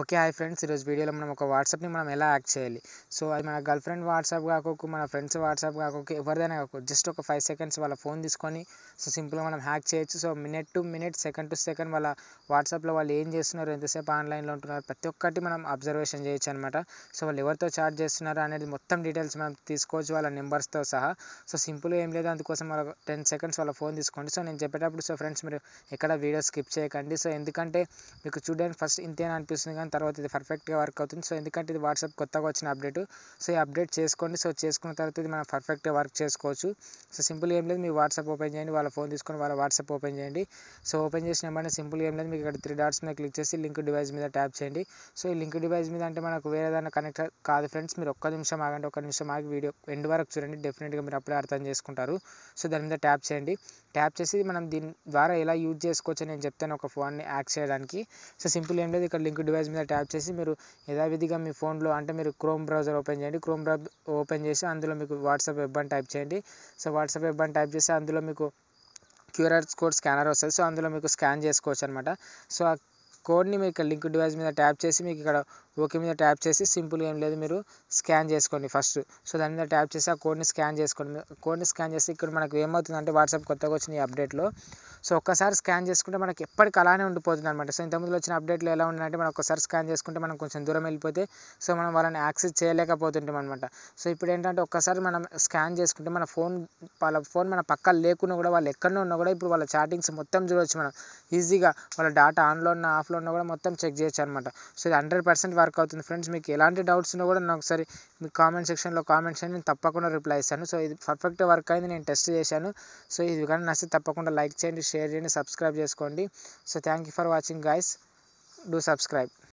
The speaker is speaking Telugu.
ఓకే హాయ్ ఫ్రెండ్స్ ఈరోజు వీడియోలో మనం ఒక వాట్సాప్ని మనం ఎలా యాక్ట్ చేయాలి సో అది మన గర్ల్ ఫ్రెండ్ వాట్సాప్ కాకోకు మన ఫ్రెండ్స్ వాట్సాప్ కాకోకు ఎవరిదైనా కాకు జస్ట్ ఒక ఫైవ్ సెకండ్స్ వాళ్ళ ఫోన్ తీసుకొని సో సింపుల్గా మనం హ్యాక్ చేయొచ్చు so minute to minute second to second వాళ్ళ వాట్సాప్లో వాళ్ళు ఏం చేస్తున్నారు ఎంతసేపు ఆన్లైన్లో ఉంటున్నారు ప్రతి ఒక్కటి మనం అబ్జర్వేషన్ చేయొచ్చు అనమాట సో వాళ్ళు ఎవరితో చాట్ చేస్తున్నారు అనేది మొత్తం డీటెయిల్స్ మనం తీసుకోవచ్చు వాళ్ళ నెంబర్స్తో సహా సో సింపుల్గా ఏం లేదు అందుకోసం వాళ్ళ టెన్ సెకండ్స్ వాళ్ళ ఫోన్ తీసుకోండి సో నేను చెప్పేటప్పుడు సో ఫ్రెండ్స్ మీరు ఎక్కడ వీడియో స్కిప్ చేయకండి సో ఎందుకంటే మీకు చూడడానికి ఫస్ట్ ఇంతేనా అనిపిస్తుంది కానీ చేసుకున్న తర్వాత ఇది పర్ఫెక్ట్గా వర్క్ అవుతుంది సో ఎందుకంటే ఇది వాట్సాప్ కొత్తగా వచ్చిన అప్డేట్ సో ఈ అప్డేట్ చేసుకోండి సో చేసుకున్న తర్వాత ఇది మనం పర్ఫెక్ట్గా వర్క్ చేసుకోవచ్చు సో సింపుల్ ఏం లేదు మీ వాట్సాప్ ఓపెన్ చేయండి వాళ్ళ ఫోన్ తీసుకొని వాళ్ళ వాట్సాప్ ఓపెన్ చేయండి సో ఓపెన్ చేసిన వెంటనే సింపుల్ ఏం లేదు మీకు ఇక్కడ త్రీ డాట్స్ మీద క్లిక్ చేసి లింక్ డివైస్ మీద ట్యాప్ చేయండి సో ఈ లింక్ డివైస్ మీద అంటే మనకు వేరే ఏదైనా కనెక్ట్ కాదు ఫ్రెండ్స్ మీరు ఒక్క నిమిషం ఆగండి ఒక నిమిషం ఆగి వీడియో ఎండ్ వరకు చూడండి డెఫినెట్గా మీరు అప్పుడే అర్థం చేసుకుంటారు సో దాని మీద ట్యాప్ చేయండి ట్యాప్ చేసి మనం దీని ద్వారా ఎలా యూజ్ చేసుకోవచ్చు నేను చెప్తాను ఒక ఫోన్ని యాక్ట్ చేయడానికి సో సింపుల్ ఏం లేదు ఇక్కడ లింక్ డివైస్ పేజ్ మీద ట్యాప్ చేసి మీరు యథావిధిగా మీ ఫోన్లో అంటే మీరు క్రోమ్ బ్రౌజర్ ఓపెన్ చేయండి క్రోమ్ ఓపెన్ చేసి అందులో మీకు వాట్సాప్ వెబ్ టైప్ చేయండి సో వాట్సాప్ వెబ్ టైప్ చేసి అందులో మీకు క్యూఆర్ కోడ్ స్కానర్ వస్తుంది సో అందులో మీకు స్కాన్ చేసుకోవచ్చు అనమాట సో ఆ కోడ్ని మీకు లింక్ డివైస్ మీద ట్యాప్ చేసి మీకు ఇక్కడ ఓకే మీద ట్యాప్ చేసి సింపుల్ ఏం లేదు మీరు స్కాన్ చేసుకోండి ఫస్ట్ సో దాని మీద ట్యాప్ చేసి ఆ కోడ్ని స్కాన్ చేసుకోండి కోడ్ని స్కాన్ చేస్తే ఇక్కడ మనకు ఏమవుతుందంటే వాట్సాప్ కొత్తగా వచ్చిన ఈ అప్డేట్లో సో ఒక్కసారి స్కాన్ చేసుకుంటే మనకి ఎప్పటికీ అలానే ఉండిపోతుంది అనమాట సో ఇంతకుముందు వచ్చిన అప్డేట్లో ఎలా ఉండాలంటే మనం ఒకసారి స్కాన్ చేసుకుంటే మనం కొంచెం దూరం వెళ్ళిపోతే సో మనం వాళ్ళని యాక్సెస్ చేయలేకపోతుంటాం అనమాట సో ఇప్పుడు ఏంటంటే ఒక్కసారి మనం స్కాన్ చేసుకుంటే మన ఫోన్ వాళ్ళ ఫోన్ మన పక్కన లేకున్నా కూడా వాళ్ళు ఎక్కడో ఉన్నా కూడా ఇప్పుడు వాళ్ళ చాటింగ్స్ మొత్తం చూడవచ్చు మనం ఈజీగా వాళ్ళ డాటా ఆన్లో ఉన్న ఆఫ్లో ఉన్నా కూడా మొత్తం చెక్ చేయొచ్చు అనమాట సో ఇది హండ్రెడ్ పర్సెంట్ వర్క్ అవుతుంది ఫ్రెండ్స్ మీకు ఎలాంటి డౌట్స్ ఉన్నా కూడా నాకు ఒకసారి మీ కామెంట్ సెక్షన్లో కామెంట్స్ అని నేను తప్పకుండా రిప్లై ఇస్తాను సో ఇది పర్ఫెక్ట్ వర్క్ అయింది నేను టెస్ట్ చేశాను సో ఇది కానీ నచ్చితే తప్పకుండా లైక్ చేయండి షేర్ చేయండి సబ్స్క్రైబ్ చేసుకోండి so thank you for watching guys do subscribe